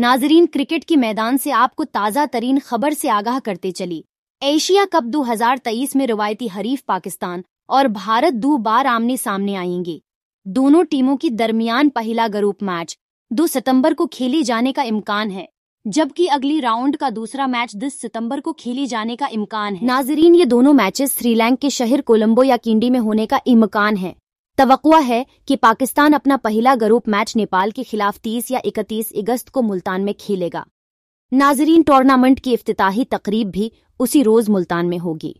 नाजरीन क्रिकेट के मैदान से आपको ताज़ा तरीन खबर से आगाह करते चली एशिया कप 2023 में रवायती हरीफ पाकिस्तान और भारत दो बार आमने सामने आएंगे दोनों टीमों की दरमियान पहला ग्रुप मैच 2 सितंबर को खेले जाने का इम्कान है जबकि अगली राउंड का दूसरा मैच 10 सितंबर को खेले जाने का इम्कान है नाजरीन ये दोनों मैचेस श्रीलैंक के शहर कोलंबो या किंडी में होने का इम्कान है तो है कि पाकिस्तान अपना पहला ग्रुप मैच नेपाल के खिलाफ 30 या 31 अगस्त को मुल्तान में खेलेगा नाजरीन टूर्नामेंट की अफ्ताही तकरीब भी उसी रोज मुल्तान में होगी